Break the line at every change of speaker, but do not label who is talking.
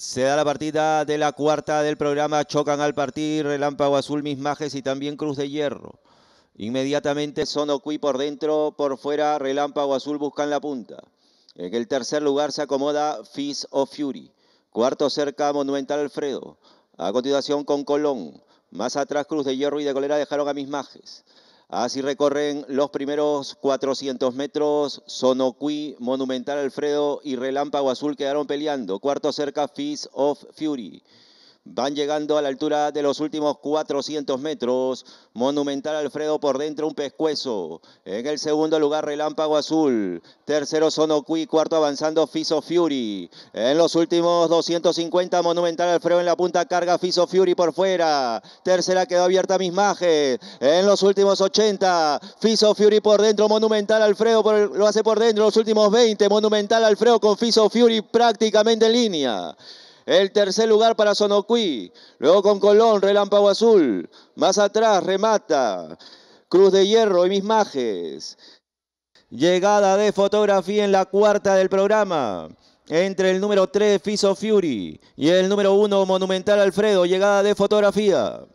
Se da la partida de la cuarta del programa. Chocan al partir Relámpago Azul, Mismajes y también Cruz de Hierro. Inmediatamente Sonocui por dentro, por fuera Relámpago Azul buscan la punta. En el tercer lugar se acomoda Fizz of Fury. Cuarto cerca Monumental Alfredo. A continuación con Colón. Más atrás Cruz de Hierro y de Colera dejaron a Mismajes. Así recorren los primeros 400 metros. Sonocuí, Monumental Alfredo y Relámpago Azul quedaron peleando. Cuarto cerca, Fist of Fury. Van llegando a la altura de los últimos 400 metros. Monumental Alfredo por dentro, un pescuezo. En el segundo lugar, Relámpago Azul. Tercero, Sonocui. Cuarto, avanzando Fiso Fury. En los últimos 250, Monumental Alfredo en la punta carga. Fiso Fury por fuera. Tercera quedó abierta Mismaje. En los últimos 80, Fiso Fury por dentro. Monumental Alfredo lo hace por dentro. Los últimos 20, Monumental Alfredo con Fiso Fury prácticamente en línea. El tercer lugar para Sonocuí. Luego con Colón, Relámpago Azul. Más atrás, remata. Cruz de Hierro y Mismajes. Llegada de fotografía en la cuarta del programa. Entre el número 3, Fiso Fury, y el número 1, Monumental Alfredo. Llegada de fotografía.